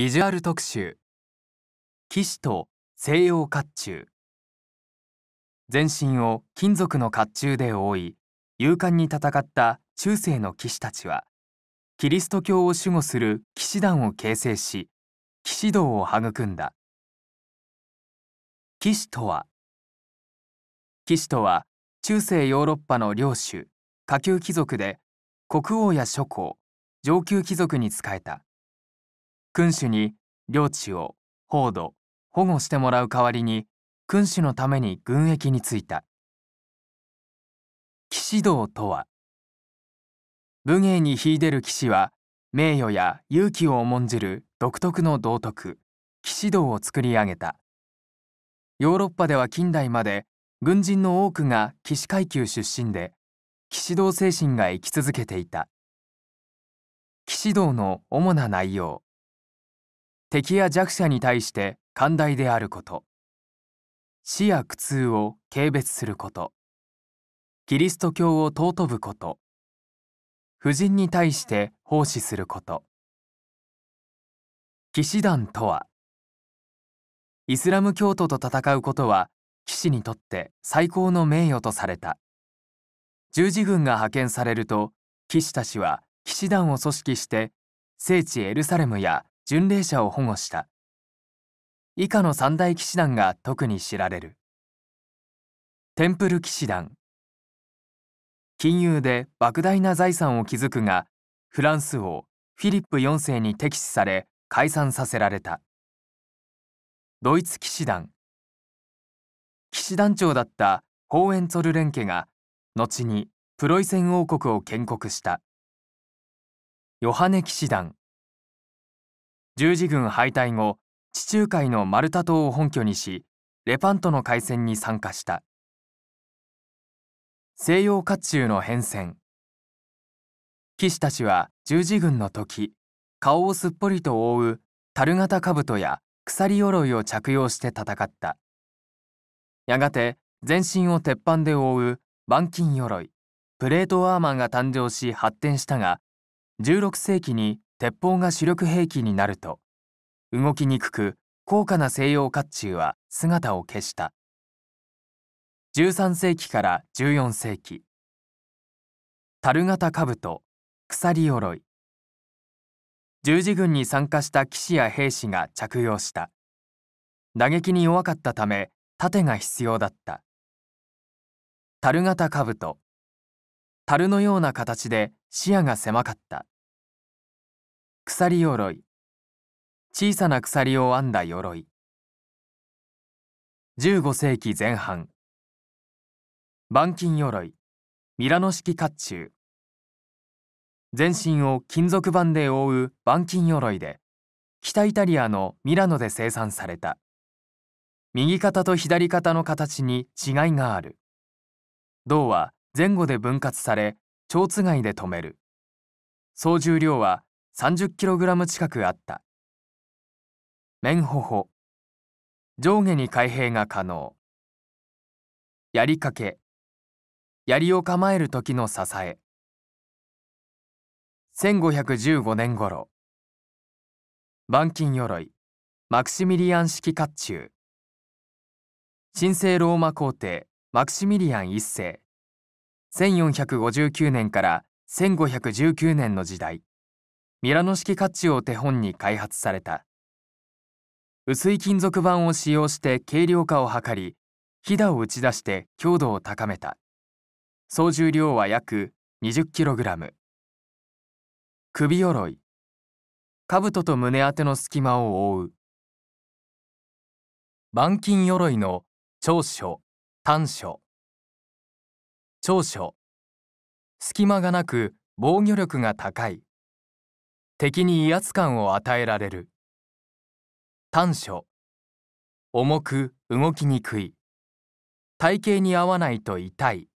ビジュアル特集騎士と西洋甲冑全身を金属の甲冑で覆い勇敢に戦った中世の騎士たちはキリスト教を守護する騎士団を形成し騎士道を育んだ騎士とは騎士とは中世ヨーロッパの領主下級貴族で国王や諸侯上級貴族に仕えた君主に領地を報道保護してもらう代わりに君主のために軍役に就いた騎士道とは武芸に秀でる騎士は名誉や勇気を重んじる独特の道徳騎士道を作り上げたヨーロッパでは近代まで軍人の多くが騎士階級出身で騎士道精神が生き続けていた騎士道の主な内容敵や弱者に対して寛大であること死や苦痛を軽蔑することキリスト教を尊ぶこと婦人に対して奉仕すること騎士団とはイスラム教徒と戦うことは騎士にとって最高の名誉とされた十字軍が派遣されると騎士たちは騎士団を組織して聖地エルサレムや巡礼者を保護した以下の三大騎士団が特に知られるテンプル騎士団金融で莫大な財産を築くがフランス王フィリップ4世に敵視され解散させられたドイツ騎士団騎士団長だったホーエンツォルレン家が後にプロイセン王国を建国したヨハネ騎士団十字軍敗退後地中海のマルタ島を本拠にしレパントの海戦に参加した西洋甲冑の変遷騎士たちは十字軍の時顔をすっぽりと覆う樽型兜や鎖鎧を着用して戦ったやがて全身を鉄板で覆う板金鎧プレートアーマーが誕生し発展したが16世紀に鉄砲が主力兵器になると動きにくく高価な西洋甲冑は姿を消した13世紀から14世紀樽型兜鎖鎧十字軍に参加した騎士や兵士が着用した打撃に弱かったため盾が必要だった樽型兜樽のような形で視野が狭かった鎖鎧小さな鎖を編んだ鎧15世紀前半板金鎧ミラノ式甲冑全身を金属板で覆う板金鎧で北イタリアのミラノで生産された右肩と左肩の形に違いがある銅は前後で分割され蝶子がいで留める総重量は3 0ラム近くあった面頬上下に開閉が可能槍かけ槍を構える時の支え1515年頃板金鎧マクシミリアン式甲冑神聖ローマ皇帝マクシミリアン一世1459年から1519年の時代ミラノ式ッチを手本に開発された薄い金属板を使用して軽量化を図りひだを打ち出して強度を高めた総重量は約 20kg 首鎧兜と胸当ての隙間を覆う板金鎧の長所短所長所隙間がなく防御力が高い敵に威圧感を与えられる短所重く動きにくい体型に合わないと痛い